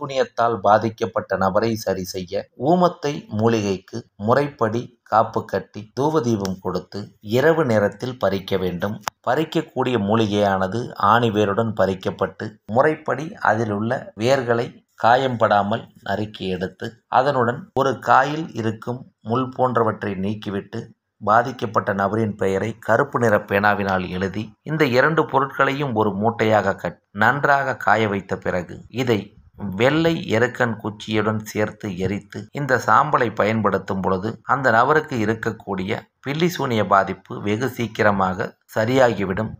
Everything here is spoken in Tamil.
துணியத்தால் பாதிக்கப்பட்ட நபரை சரி செய்ய ஊமத்தை மூலிகைக்கு முறைப்படி காப்பு கட்டி தூவதீபம் கொடுத்து இரவு நேரத்தில் பறிக்க வேண்டும் பறிக்கக்கூடிய மூலிகையானது ஆணி வேருடன் பறிக்கப்பட்டு முறைப்படி அதில் உள்ள வேர்களை காயம்படாமல் நறுக்கி எடுத்து அதனுடன் ஒரு காயில் இருக்கும் முள் போன்றவற்றை நீக்கிவிட்டு பாதிக்கப்பட்ட நபரின் பெயரை கருப்பு நிற பேனாவினால் எழுதி இந்த இரண்டு பொருட்களையும் ஒரு மூட்டையாக கட் நன்றாக காய வைத்த பிறகு இதை வெள்ளை இறக்கன் குச்சியுடன் சேர்த்து எரித்து இந்த சாம்பலை பயன்படுத்தும் பொழுது அந்த நபருக்கு இருக்கக்கூடிய பில்லிசூனிய பாதிப்பு வெகு சீக்கிரமாக சரியாகிவிடும்